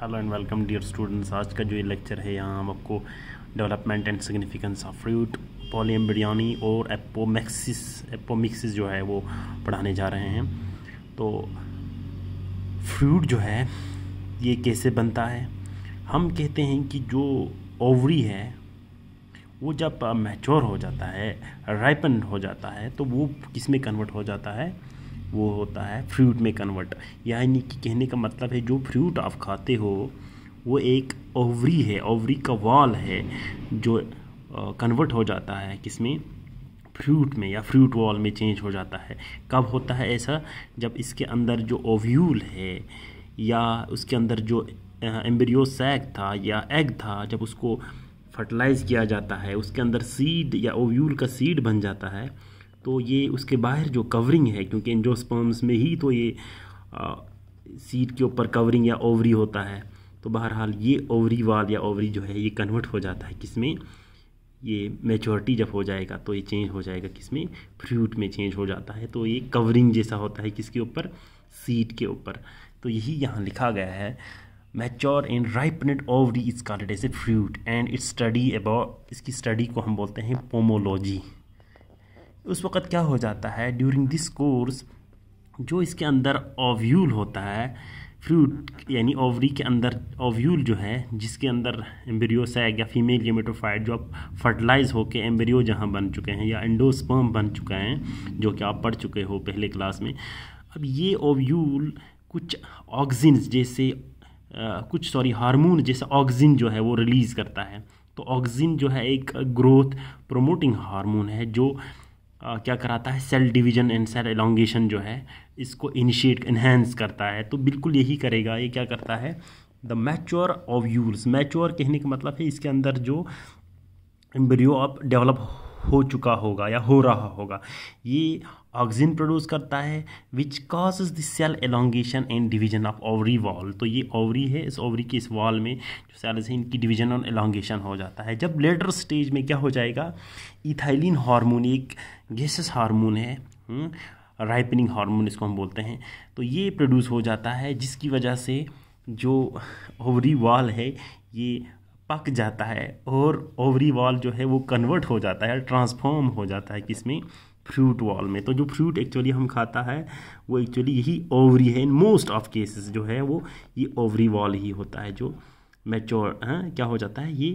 hello and welcome dear students आज का जो ये लेक्चर है यहाँ हम आपको development and significance of fruit polyembryony और एपोमैक्सिस एपोमिक्सिस जो है वो पढ़ाने जा रहे हैं तो फ्रूट जो है ये कैसे बनता है हम कहते हैं कि जो ओवरी है वो जब मैच्योर हो जाता है राइपन हो जाता है तो वो किस में कन्वर्ट हो जाता है वो होता है फ्रूट में कन्वर्ट यानी कि कहने का मतलब है जो फ्रूट आप खाते हो वो एक ओवरी है ओवरी का वॉल है जो कन्वर्ट हो जाता है किसमें फ्रूट में या फ्रूट वॉल में चेंज हो जाता है कब होता है ऐसा जब इसके अंदर जो ओव्यूल है या उसके अंदर जो एम्ब्रियो सैक था या एग था जब उसको फर्टिलाइज़ किया जाता है उसके अंदर सीड या ओव्यूल का सीड बन जाता है तो ये उसके बाहर जो कवरिंग है क्योंकि एंजोस्पर्म्स में ही तो ये सीट सीड के ऊपर कवरिंग या ओवरी होता है तो बहरहाल ये ओवरी वाल या ओवरी जो है ये कन्वर्ट हो जाता है किसमें ये मेचोरिटी जब हो जाएगा तो ये चेंज हो जाएगा किसमें फ्रूट में चेंज हो जाता है तो ये कवरिंग जैसा होता है किसके ऊपर सीड के ऊपर तो यही यहाँ लिखा गया है mature and ripened ovary is called as a fruit and its study about इसकी स्टडी को हम बोलते हैं पोमोलॉजी उस वक़्त क्या हो जाता है ड्यूरिंग दिस कोर्स जो इसके अंदर ओव्यूल होता है फ्रूट यानी ओवरी के अंदर ओव्यूल जो है जिसके अंदर एम्ब्रियोसैग या फीमेल गेमेटोफाइट जो आप फर्टिलाइज होकर एम्बेरियो जहाँ बन चुके हैं या एंडोस्पर्म बन चुके हैं जो कि आप पढ़ चुके हो पहले क्लास में अब ये ओव्यूल कुछ ऑक्सिन जैसे आ, कुछ सॉरी हार्मोन जैसे ऑक्सिन जो है वो रिलीज़ करता है तो ऑक्सिन जो है एक ग्रोथ प्रोमोटिंग हार्मोन है जो आ, क्या कराता है cell division and cell elongation जो है इसको इनिशिएट इन्हेंस करता है तो बिल्कुल यही करेगा ये क्या करता है द मैच्योर ओव्यूल्स मैच्योर कहने का मतलब है इसके अंदर जो एम्ब्रियो अब डेवलप हो चुका होगा या हो रहा होगा ये ऑक्सीजन प्रोड्यूस करता है which cause the cell elongation and division of ovary wall तो ये ओवरी है इस ओवरी की इस वॉल में जो सेल से इनकी डिवीजन और एलोंगेशन हो जाता है जब लेटर स्टेज में क्या हो जाएगा इथाइलिन हार्मोन एक गैसेस हार्मोन है राइपनिंग हार्मोन इसको हम बोलते हैं तो ये प्रोड्यूस हो जाता है जिसकी वजह से जो ओवरी वॉल है ये पक जाता है और ओवरी वॉल जो है वो कन्वर्ट हो जाता है ट्रांसफॉर्म हो जाता है किसमें फ्रूट वॉल में तो जो फ्रूट एक्चुअली हम खाता है वो एक्चुअली यही ओवरी है इन मोस्ट ऑफ केसेस जो है वो ये ओवरी वॉल ही होता है जो मेच्योर हैं हाँ, क्या हो जाता है ये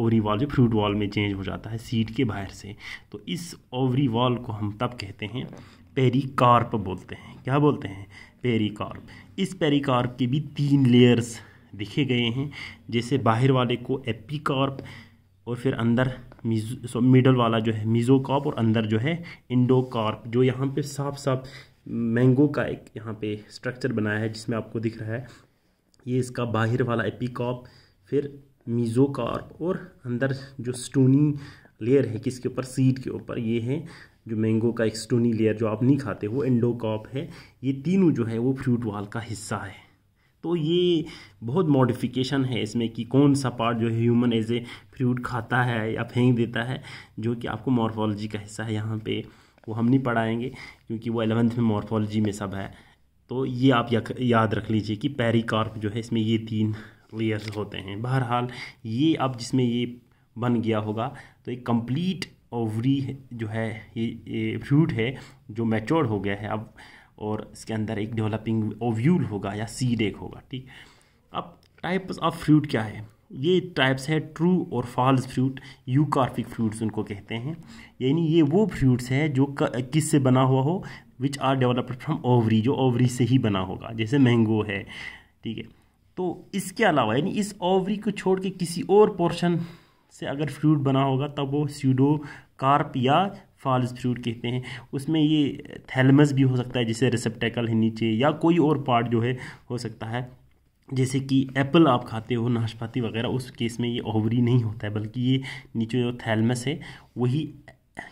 ओवरी वॉल जो फ्रूट वॉल में चेंज हो जाता है सीड के बाहर से तो इस ओवरी वॉल को हम तब कहते हैं पेरीकार्प बोलते हैं क्या बोलते हैं पेरिकार्प इस पेरीकार्प के भी तीन लेयर्स लिखे गए हैं जैसे बाहर वाले को एपी कॉर्प और फिर अंदर मिजो मिडल वाला जो है मिज़ो और अंदर जो है इंडो कॉर्प जो यहाँ पे साफ साफ मैंगो का एक यहाँ पे स्ट्रक्चर बनाया है जिसमें आपको दिख रहा है ये इसका बाहर वाला एपी कॉप फिर मिज़ो कॉर्प और अंदर जो स्टोनी लेयर है किसके ऊपर सीड के ऊपर ये है जो मैंगो का एक स्टोनी लेयर जो आप नहीं खाते वो इंडोकॉप है ये तीनों जो है वो फ्रूट वाल का हिस्सा है तो ये बहुत मॉडिफिकेशन है इसमें कि कौन सा पार्ट जो है ह्यूमन एज ए फ्रूट खाता है या फेंक देता है जो कि आपको मॉर्फोलॉजी का हिस्सा है यहाँ पे वो हम नहीं पढ़ाएंगे क्योंकि वो एलेवंथ में मॉर्फोलॉजी में सब है तो ये आप याद रख लीजिए कि पेरिकार्प जो है इसमें ये तीन लेयर्स होते हैं बहरहाल ये अब जिसमें ये बन गया होगा तो एक कंप्लीट ओवरी जो है ये, ये फ्रूट है जो मैच्योर हो गया है अब और इसके अंदर एक डेवलपिंग ओव्यूल होगा या सीड एक होगा ठीक अब टाइप्स ऑफ फ्रूट क्या है ये टाइप्स है ट्रू और false fruit eucarpic fruits उनको कहते हैं यानी ये वो फ्रूट्स है जो किस से बना हुआ हो which are developed from ovary जो ओवरी से ही बना होगा जैसे मैंगो है ठीक है तो इसके अलावा यानी इस ओवरी को छोड़ के किसी और पोर्शन से अगर फ्रूट बना होगा तब वो सीडो कार्प या फॉल्स फ्रूट कहते हैं उसमें ये थैलमस भी हो सकता है जिसे रिसेप्टेकल है नीचे या कोई और पार्ट जो है हो सकता है जैसे कि एप्पल आप खाते हो नाशपाती वगैरह उस केस में ये ओवरी नहीं होता है बल्कि ये नीचे जो थैलमस है वही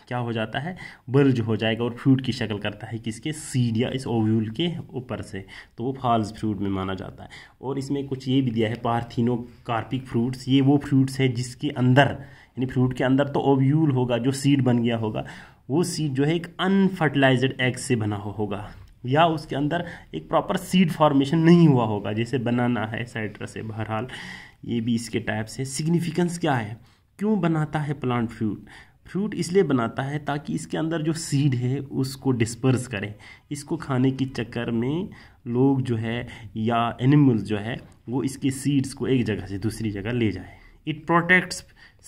क्या हो जाता है बल्ज हो जाएगा और फ्रूट की शक्ल करता है किसके सीड या इस ओव्यूल के ऊपर से तो वो फाल्स फ्रूट में माना जाता है और इसमें कुछ ये भी दिया है पार्थिनो कार्पिक फ्रूट्स ये वो फ्रूट्स है जिसके अंदर यानी फ्रूट के अंदर तो ओव्यूल होगा जो सीड बन गया होगा वो सीड जो है एक अनफर्टिलाइज्ड एग से बना हो होगा या उसके अंदर एक प्रॉपर सीड फॉर्मेशन नहीं हुआ होगा जैसे बनाना है साइट्रस है बहरहाल ये भी इसके टाइप्स है सिग्निफिकेंस क्या है क्यों बनाता है प्लांट फ्रूट फ्रूट इसलिए बनाता है ताकि इसके अंदर जो सीड है उसको डिस्पर्स करें इसको खाने के चक्कर में लोग जो है या एनिमल्स जो है वो इसके सीड्स को एक जगह से दूसरी जगह ले जाए it protects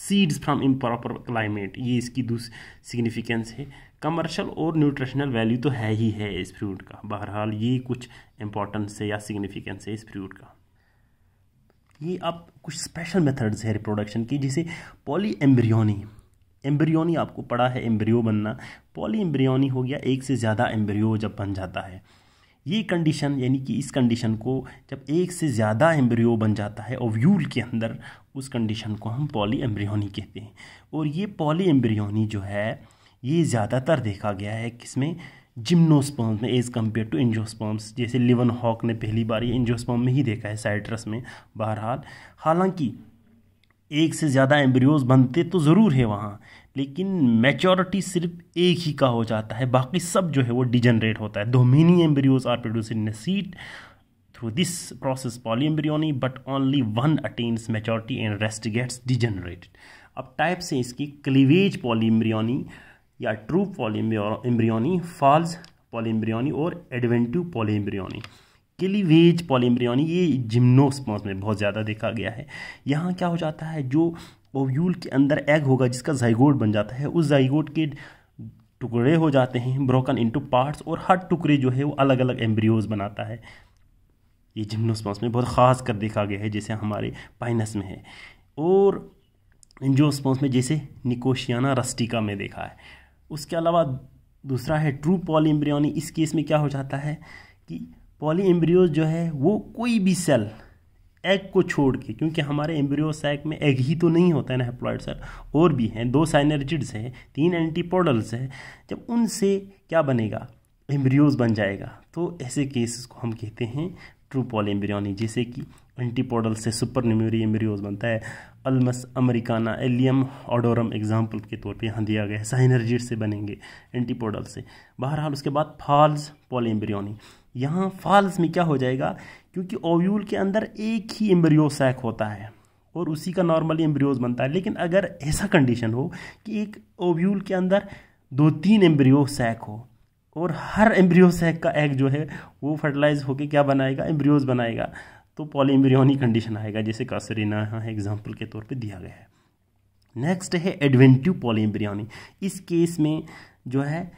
seeds from improper climate ये इसकी दूसरी सिग्निफिकेंस है कमर्शियल और न्यूट्रिशनल वैल्यू तो है ही है इस फ्रूट का बहरहाल ये कुछ इम्पॉर्टेंस है या सिग्निफिकेंस है इस फ्रूट का ये अब कुछ स्पेशल मेथड्स है रिप्रोडक्शन की जिसे पॉली एम्ब्रियोनी एम्ब्रियोनी आपको पढ़ा है एम्ब्रियो बनना पॉली एम्ब्रियोनी हो गया एक से ज़्यादा एम्ब्रियो जब बन जाता है ये कंडीशन यानी कि इस कंडीशन को जब एक से ज़्यादा एम्ब्रियो बन जाता है ओव्यूल के अंदर उस कंडीशन को हम पॉली एम्ब्रियोनी कहते हैं और ये पॉली एम्ब्रियोनी जो है ये ज़्यादातर देखा गया है किसमें जिम्नोस्पर्म्स में एज़ कम्पेयर टू इंजोस्पर्म्स जैसे लिवन हॉक ने पहली बार ये इंजोस्पर्म में ही देखा है साइट्रस में बहरहाल हालांकि एक से ज़्यादा एम्ब्रियोज़ बनते तो ज़रूर है वहाँ लेकिन मेचोरिटी सिर्फ एक ही का हो जाता है बाकी सब जो है वो डिजनरेट होता है दो many embryos are produce in seed through this process embryony but only one attains maturity and rest gets degenerated अब टाइप से इसकी क्लीवेज एम्ब्रियोनी या ट्रू एम्ब्रियोनी फॉल्स एम्ब्रियोनी और एडवेंटिव एम्ब्रियोनी क्लीवेज पॉलीमरी यानी ये जिम्नोस्पर्म्स में बहुत ज़्यादा देखा गया है यहाँ क्या हो जाता है जो ओव्यूल के अंदर एग होगा जिसका जाइगोड बन जाता है उस जाइगोड के टुकड़े हो जाते हैं ब्रोकन इंटू पार्ट्स और हर टुकड़े जो है वो अलग अलग एम्ब्रियोज बनाता है ये जिम्नोस्पॉन्स में बहुत ख़ास कर देखा गया है जैसे हमारे पाइनस में है और एंजियोस्पॉन्स में जैसे निकोशियाना रस्टिका में देखा है उसके अलावा दूसरा है ट्रू पॉलीम्ब्रियोनी इस केस में क्या हो जाता है कि पॉली एम्ब्रियोज जो है वो कोई भी सेल एग को छोड़ के क्योंकि हमारे सैक में एग ही तो नहीं होता है ना हेप्लॉयड सेल और भी हैं दो साइनर्जिड्स हैं तीन एंटीपोडल्स हैं जब उनसे क्या बनेगा एम्ब्रियोज बन जाएगा तो ऐसे केसेस को हम कहते हैं ट्रू पॉल एम्ब्रियोनी जैसे कि एंटीपोडल से सुपर न्यूमरी एम्ब्रियोज बनता है Ulmus americana Allium odorum example के तौर पर यहाँ दिया गया है साइनर्जिड से बनेंगे एंटीपोडल से बहरहाल उसके बाद फॉल्स पॉल एम्ब्रियोनी यहाँ फाल्स में क्या हो जाएगा क्योंकि ओव्यूल के अंदर एक ही एम्ब्रियो सैक होता है और उसी का नॉर्मली एम्ब्रियोज बनता है लेकिन अगर ऐसा कंडीशन हो कि एक ओव्यूल के अंदर दो तीन एम्ब्रियो सैक हो और हर एम्ब्रियो सैक का एग जो है वो फर्टिलाइज होकर क्या बनाएगा एम्ब्रियोज बनाएगा तो पॉलीम्ब्रियोनी कंडीशन आएगा जैसे कासरीना यहाँ एग्जाम्पल के तौर पर दिया गया है नेक्स्ट है एडवेंटिव पॉलीम्ब्रियोनी इस केस में जो है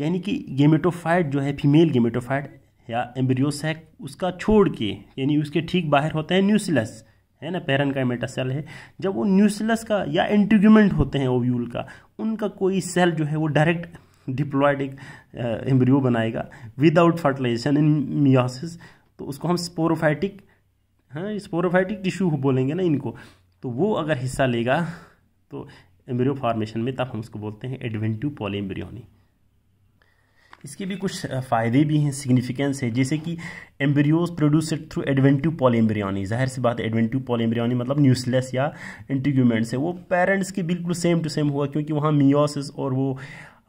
यानी कि गेमेटोफाइट जो है फीमेल गेमेटोफाइट या एम्ब्रियो सैक उसका छोड़ के यानी उसके ठीक बाहर होते हैं न्यूसिलस है ना पैरन का मेटा सेल है जब वो न्यूसिलस का या एंटीग्यूमेंट होते हैं ओव्यूल का उनका कोई सेल जो है वो डायरेक्ट डिप्लॉयड एक एम्ब्रियो बनाएगा विदाउट फर्टिलाइजेशन इन मियासिस तो उसको हम स्पोरोफाइटिक हाँ स्पोरोफाइटिक टिश्यू बोलेंगे ना इनको तो वो अगर हिस्सा लेगा तो एम्ब्रियो फॉर्मेशन में तब हम उसको बोलते हैं एडवेंटिव एम्ब्रियोनी इसके भी कुछ फ़ायदे भी हैं सिग्निफिकेंस है जैसे कि embryos produced through adventive polyembryony जाहिर सी बात है एडवेंटिव पॉलीम्ब्रियोनी मतलब न्यूसलेस या इंटीग्यूमेंट है वो पेरेंट्स के बिल्कुल सेम टू सेम हुआ क्योंकि वहाँ मियोसिस और वो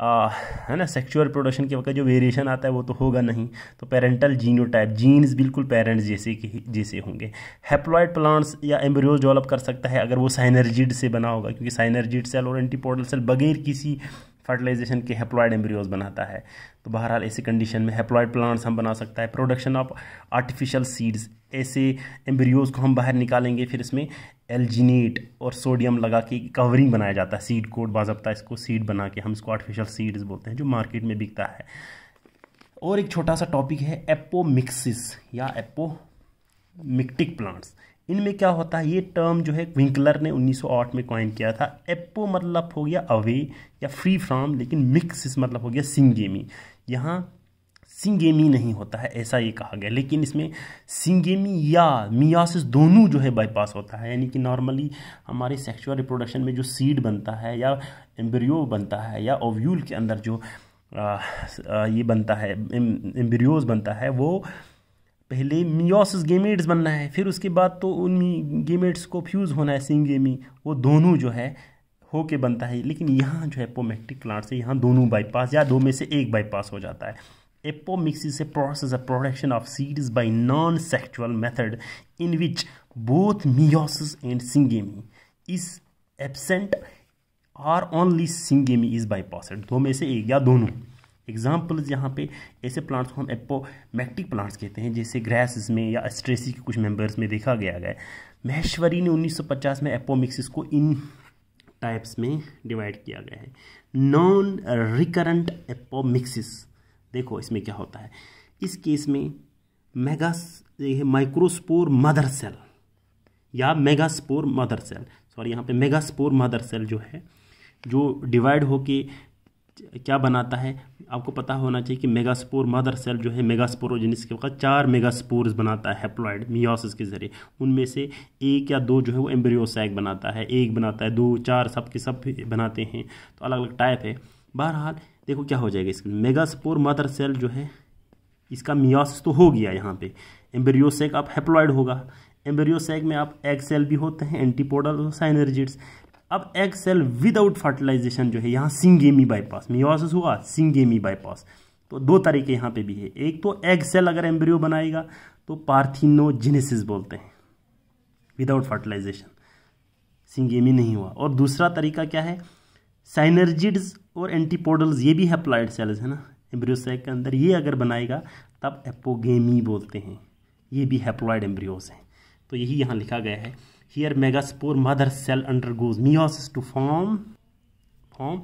आ, है ना सेक्चुअल प्रोडक्शन के वक्त जो वेरिएशन आता है वो तो होगा नहीं तो पेरेंटल जीनोटाइप जीन्स बिल्कुल पेरेंट्स जैसे कि जैसे होंगे हैप्लॉयड प्लांट्स या एम्ब्रियोज डेवलप कर सकता है अगर वो साइनर्जिड से बना होगा क्योंकि साइनर्जिड सेल और एंटीपोडल सेल बगैर किसी फर्टिलाइजेशन के हेप्लॉयड एम्ब्रियोज बनाता है तो बहरहाल ऐसी कंडीशन में हेप्लॉयड प्लांट्स हम बना सकता है प्रोडक्शन ऑफ आर्टिफिशियल सीड्स ऐसे एम्ब्रियोज को हम बाहर निकालेंगे फिर इसमें एलजीनेट और सोडियम लगा के कवरिंग बनाया जाता है सीड कोट बाजबता इसको सीड बना के हम इसको आर्टिफिशियल सीड्स बोलते हैं जो मार्केट में बिकता है और एक छोटा सा टॉपिक है एपोमिक्सिस या एपोमिक्टिक प्लांट्स इनमें क्या होता है ये टर्म जो है विंकलर ने 1908 में कॉइन किया था एप्पो मतलब हो गया अवे या फ्री फ्रॉम लेकिन मिक्स मतलब हो गया सिंगेमी यहाँ सिंगेमी नहीं होता है ऐसा ये कहा गया लेकिन इसमें सिंगेमी या मियासिस दोनों जो है बाईपास होता है यानी कि नॉर्मली हमारे सेक्सुअल रिप्रोडक्शन में जो सीड बनता है या एम्ब्रियो बनता है या ओव्यूल के अंदर जो आ, आ, ये बनता है एम्ब्रियोज बनता है वो पहले मियोसिस गेमेट्स बनना है फिर उसके बाद तो उन गेमेट्स को फ्यूज़ होना है सिंगेमी वो दोनों जो है हो के बनता है लेकिन यहाँ जो एपोमेक्टिक प्लांट से यहाँ दोनों बाईपास या दो में से एक बाईपास हो जाता है एपोमिक्सिस से process of production of seeds by non sexual method in which both meiosis and syngamy is absent or only syngamy is bypass दो में से एक या दोनों एग्जाम्पल्स यहाँ पे ऐसे प्लांट्स को हम एपोमैक्टिक प्लांट्स कहते हैं जैसे ग्रेसिस में या एस्ट्रेसी के कुछ मेंबर्स में देखा गया है महेश्वरी ने 1950 में एपोमिक्सिस को इन टाइप्स में डिवाइड किया गया है नॉन रिकरेंट एपोमिक्सिस देखो इसमें क्या होता है इस केस में मेगा माइक्रोस्पोर मदर सेल या मेगास्पोर मदर सेल सॉरी यहाँ पे मेगास्पोर मदर सेल जो है जो डिवाइड होके क्या बनाता है आपको पता होना चाहिए कि मेगास्पोर मदर सेल जो है मेगास्पोरोजेनिस के वक्त चार मेगास्पोर्स बनाता है हेप्लॉयड मियोसिस के ज़रिए उनमें से एक या दो जो है वो एम्ब्रियोसैक बनाता है एक बनाता है दो चार सब के सब बनाते हैं तो अलग अलग टाइप है बहरहाल देखो क्या हो जाएगा इसके मेगास्पोर मदर सेल जो है इसका मियोसिस तो हो गया यहाँ पे एम्ब्रियोसैक आप हेप्लॉयड होगा एम्ब्रियोसैक में आप एग सेल भी होते हैं एंटीपोडल तो साइनर्जिट्स अब एग सेल विदाउट फर्टिलाइजेशन जो है यहाँ सिंगेमी बाईपास मियोसिस हुआ सिंगेमी बाईपास तो दो तरीके यहाँ पे भी है एक तो एग सेल अगर एम्ब्रियो बनाएगा तो पार्थिनोजिनेसिस बोलते हैं विदाउट फर्टिलाइजेशन सिंगेमी नहीं हुआ और दूसरा तरीका क्या है साइनर्जिड्स और एंटीपोडल्स ये भी हैप्लाइड सेल्स है ना एम्ब्रियो सेग के अंदर ये अगर बनाएगा तब एपोगेमी बोलते हैं ये भी हैप्लॉयड एम्ब्रियोज हैं तो यही यहाँ लिखा गया है Here megaspore mother cell undergoes meiosis to form form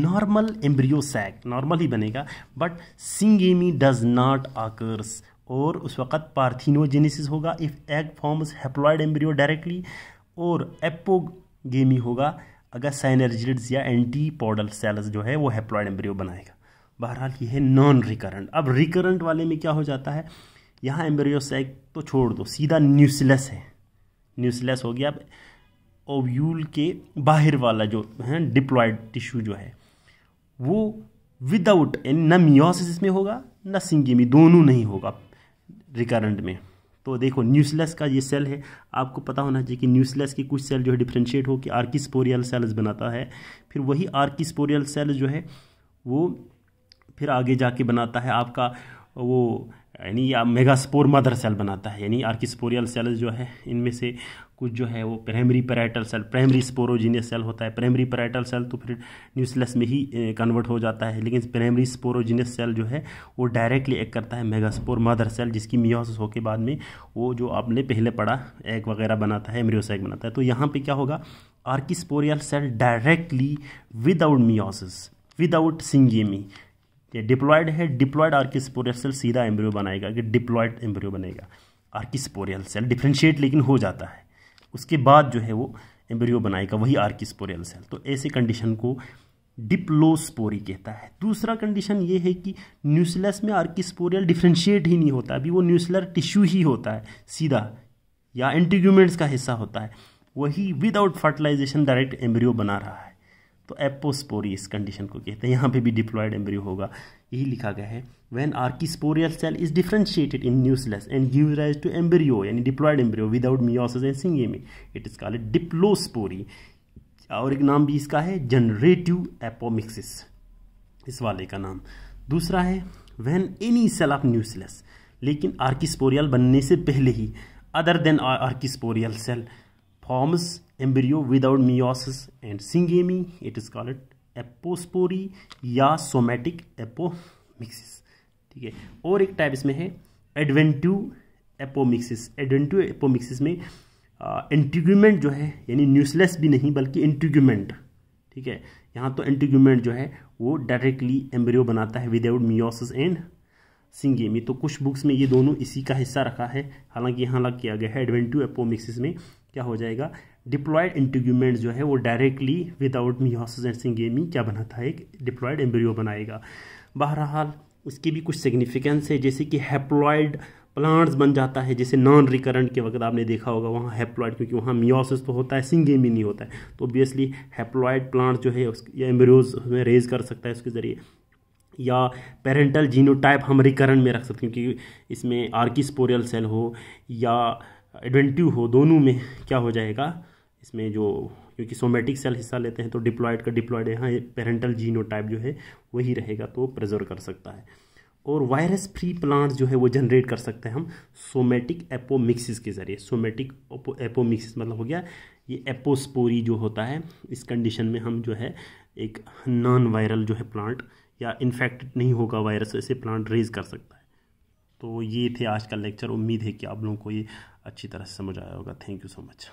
normal embryo sac normal ही बनेगा but syngamy does not occurs और उस वक़्त पार्थिनोजेनेसिस होगा if egg forms haploid embryo directly और एपोगेमी होगा अगर साइनर्जिड्स या एंटी पॉडल सेल्स जो है वो हेप्लॉयड एम्ब्रियो बनाएगा बहरहाल ये है नॉन रिकरेंट अब रिकरेंट वाले में क्या हो जाता है यहाँ एम्ब्रियो सैक तो छोड़ दो सीधा न्यूसलेस है न्यूसलेस हो गया अब ओव्यूल के बाहर वाला जो है डिप्लॉयड टिश्यू जो है वो विदाउट न मियोसिस में होगा न सिंगेमी दोनों नहीं होगा रिकरेंट में तो देखो न्यूसलेस का ये सेल है आपको पता होना चाहिए कि न्यूसलेस की कुछ सेल जो है डिफ्रेंशिएट हो कि आर्किस्पोरियल सेल्स बनाता है फिर वही आर्किस्पोरियल सेल जो है वो फिर आगे जाके बनाता है आपका वो यानी या मेगास्पोर मदर सेल बनाता है यानी आर्किस्पोरियल सेल्स जो है इनमें से कुछ जो है वो primary parietal cell primary sporogenous cell होता है प्राइमरी पैराइटल सेल तो फिर न्यूसलेस में ही कन्वर्ट हो जाता है लेकिन प्राइमरी स्पोरोजीनियस सेल जो है वो डायरेक्टली एक करता है मेगास्पोर मदर सेल जिसकी मियोसिस के बाद में वो जो आपने पहले पढ़ा एग वगैरह बनाता है एम्ब्रियोसैक बनाता है तो यहाँ पर क्या होगा archesporial cell directly without meiosis without syngamy ये डिप्लॉयड है डिप्लॉयड आर्किस्पोरियल सेल सीधा एम्ब्रियो बनाएगा कि डिप्लॉयड एम्ब्रियो बनेगा आर्किस्पोरियल सेल डिफ्रेंशिएट लेकिन हो जाता है उसके बाद जो है वो एम्ब्रियो बनाएगा वही आर्किस्पोरियल सेल तो ऐसे कंडीशन को डिप्लोस्पोरी कहता है दूसरा कंडीशन ये है कि न्यूसलस में आर्किस्पोरियल डिफ्रेंशिएट ही नहीं होता अभी वो न्यूसलर टिश्यू ही होता है सीधा या एंटीग्यूमेंट्स का हिस्सा होता है वही विदाउट फर्टिलाइजेशन डायरेक्ट एम्ब्रियो बना रहा है तो एपोस्पोरी इस कंडीशन को कहते हैं यहाँ पे भी डिप्लॉयड एम्ब्रियो होगा यही लिखा गया है when archesporial sporial cell is differentiated in nucellus and give rise to embryo यानी diploid embryo without meiosis and syngamy it is called diplospory और एक नाम भी इसका है जनरेटिव एपोमिक्सिस इस वाले का नाम दूसरा है when any cell of nucellus लेकिन आर्किस्पोरियल बनने से पहले ही other than archesporial cell forms embryo without meiosis and syngamy it is called apospory या सोमेटिक एपोमिक्सिस ठीक है और एक टाइप इसमें है एडवेंटू एपोमिक्सिस एडवेंटू एपोमिक्सिस में एंटीग्यूमेंट जो है यानी न्यूसलेस भी नहीं बल्कि एंटीग्यूमेंट ठीक है यहाँ तो एंटीग्यूमेंट जो है वो डायरेक्टली एम्ब्रियो बनाता है विदाउट मियोसिस एंड सिंगेमी तो कुछ बुक्स में ये दोनों इसी का हिस्सा रखा है हालांकि यहाँ अलग किया गया है एडवेंटू एपोमिक्सिस में क्या हो जाएगा डिप्लॉयड इंटीग्यूमेंट जो है वो directly without meiosis and syngamy क्या बनाता है एक डिप्लॉयड एम्ब्रियो बनाएगा बहरहाल उसकी भी कुछ सिग्निफिकेंस है जैसे कि हैप्लॉयड प्लांट्स बन जाता है जैसे नॉन रिकरेंट के वक्त आपने देखा होगा वहाँ हैप्लॉयड क्योंकि वहाँ मियोसिस तो होता है सिंगेमी नहीं होता है तो ऑब्वियसली हैप्लॉयड प्लांट जो है या एम्ब्रियोज हमें रेज कर सकता है उसके ज़रिए या पेरेंटल जीनोटाइप हम रिकरेंट में रख सकते हैं क्योंकि इसमें आर्किस्पोरियल सेल हो या एडवेंटिव हो दोनों में क्या हो जाएगा इसमें जो क्योंकि सोमेटिक सेल हिस्सा लेते हैं तो डिप्लॉयड का डिप्लॉयड यहाँ पेरेंटल जीनोटाइप जो है वही रहेगा तो प्रिजर्व कर सकता है और वायरस फ्री प्लांट्स जो है वो जनरेट कर सकते हैं हम सोमेटिक एपोमिक्सिस के ज़रिए सोमेटिक एपोमिक्सिस मतलब हो गया ये एपोस्पोरी जो होता है इस कंडीशन में हम जो है एक नॉन वायरल जो है प्लांट या इन्फेक्टेड नहीं होगा वायरस ऐसे प्लांट रेज कर सकता है तो ये थे आज का लेक्चर उम्मीद है कि आप लोगों को ये अच्छी तरह से समझ आया होगा थैंक यू सो मच